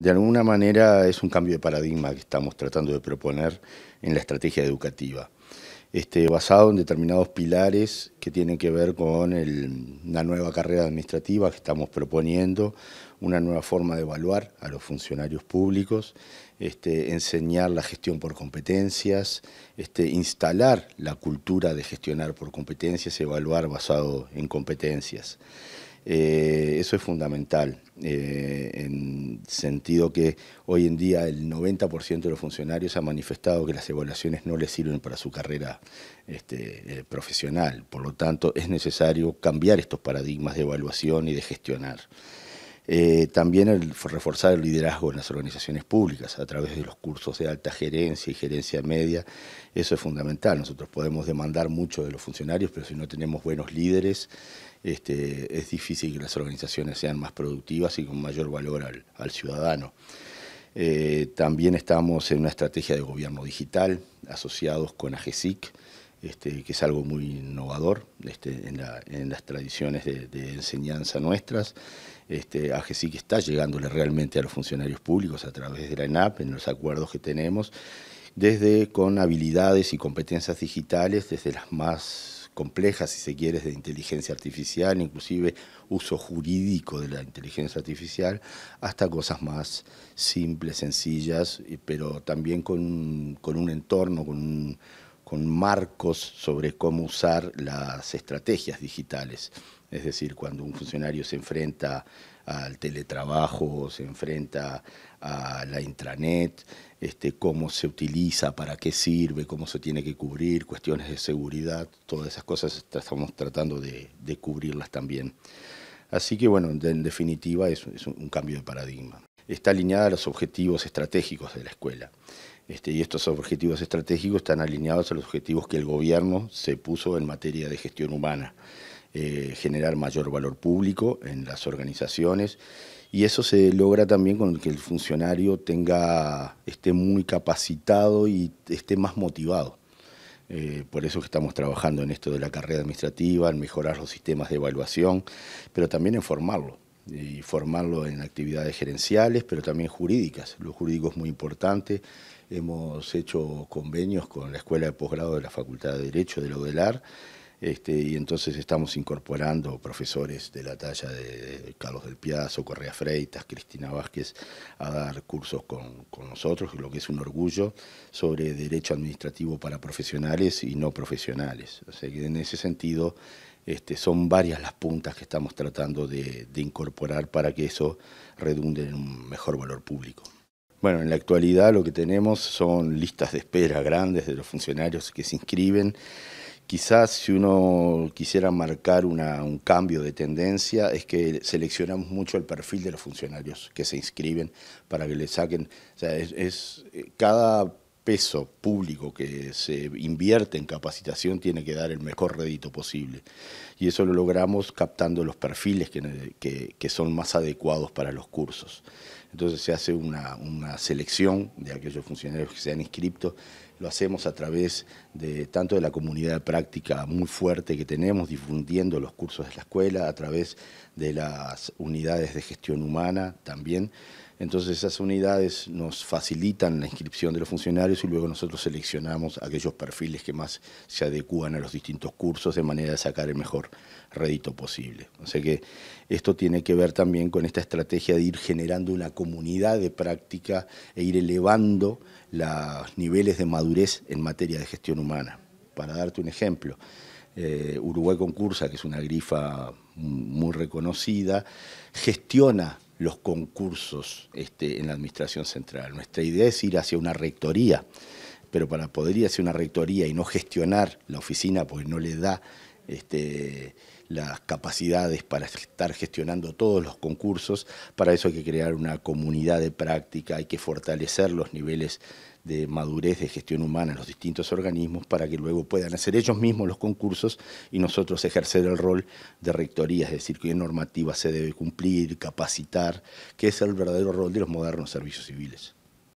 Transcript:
De alguna manera es un cambio de paradigma que estamos tratando de proponer en la estrategia educativa, este, basado en determinados pilares que tienen que ver con una nueva carrera administrativa que estamos proponiendo, una nueva forma de evaluar a los funcionarios públicos, este, enseñar la gestión por competencias, este, instalar la cultura de gestionar por competencias, evaluar basado en competencias. Eh, eso es fundamental, eh, en sentido que hoy en día el 90% de los funcionarios ha manifestado que las evaluaciones no les sirven para su carrera este, eh, profesional. Por lo tanto, es necesario cambiar estos paradigmas de evaluación y de gestionar. Eh, también el reforzar el liderazgo en las organizaciones públicas a través de los cursos de alta gerencia y gerencia media, eso es fundamental. Nosotros podemos demandar mucho de los funcionarios, pero si no tenemos buenos líderes, este, es difícil que las organizaciones sean más productivas y con mayor valor al, ciudadano. Eh, también estamos en una estrategia de gobierno digital asociados con AGESIC, este, que es algo muy innovador este, en, las tradiciones de, enseñanza nuestras. Este, que está llegándole realmente a los funcionarios públicos a través de la ENAP, en los acuerdos que tenemos, desde con habilidades y competencias digitales, desde las más complejas, si se quiere, de inteligencia artificial, inclusive uso jurídico de la inteligencia artificial, hasta cosas más simples, sencillas, pero también con, con un entorno, con un con marcos sobre cómo usar las estrategias digitales. Es decir, cuando un funcionario se enfrenta al teletrabajo, se enfrenta a la intranet, este, cómo se utiliza, para qué sirve, cómo se tiene que cubrir, cuestiones de seguridad, todas esas cosas estamos tratando de, cubrirlas también. Así que bueno, en definitiva es un cambio de paradigma. Está alineada a los objetivos estratégicos de la escuela. Este, y estos objetivos estratégicos están alineados a los objetivos que el gobierno se puso en materia de gestión humana, eh, generar mayor valor público en las organizaciones y eso se logra también con que el funcionario tenga, esté muy capacitado y esté más motivado. Eh, por eso que estamos trabajando en esto de la carrera administrativa, en mejorar los sistemas de evaluación, pero también en formarlo y formarlo en actividades gerenciales, pero también jurídicas. Lo jurídico es muy importante. Hemos hecho convenios con la Escuela de Posgrado de la Facultad de Derecho de la UDELAR este, y entonces estamos incorporando profesores de la talla de Carlos del Piazo, Correa Freitas, Cristina Vázquez, a dar cursos con, con, nosotros, lo que es un orgullo, sobre derecho administrativo para profesionales y no profesionales. sea que en ese sentido este, son varias las puntas que estamos tratando de incorporar para que eso redunde en un mejor valor público. Bueno, en la actualidad lo que tenemos son listas de espera grandes de los funcionarios que se inscriben. Quizás si uno quisiera marcar un cambio de tendencia es que seleccionamos mucho el perfil de los funcionarios que se inscriben para que le saquen. es, eh, cada peso público que se invierte en capacitación tiene que dar el mejor rédito posible. Y eso lo logramos captando los perfiles que, son más adecuados para los cursos. Entonces se hace una, selección de aquellos funcionarios que se han inscrito. Lo hacemos a través de tanto de la comunidad práctica muy fuerte que tenemos, difundiendo los cursos de la escuela, a través de las unidades de gestión humana también, entonces esas unidades nos facilitan la inscripción de los funcionarios y luego nosotros seleccionamos aquellos perfiles que más se adecúan a los distintos cursos de manera de sacar el mejor rédito posible. O sea que esto tiene que ver también con esta estrategia de ir generando una comunidad de práctica e ir elevando los niveles de madurez en materia de gestión humana. Para darte un ejemplo, eh, Uruguay Concursa, que es una grifa muy reconocida, gestiona los concursos este, en la Administración Central. Nuestra idea es ir hacia una rectoría, pero para poder ir hacia una rectoría y no gestionar la oficina, porque no le da este, las capacidades para estar gestionando todos los concursos, para eso hay que crear una comunidad de práctica, hay que fortalecer los niveles de madurez de gestión humana en los distintos organismos para que luego puedan hacer ellos mismos los concursos y nosotros ejercer el rol de rectoría, es decir, qué normativa se debe cumplir, capacitar, que es el verdadero rol de los modernos servicios civiles.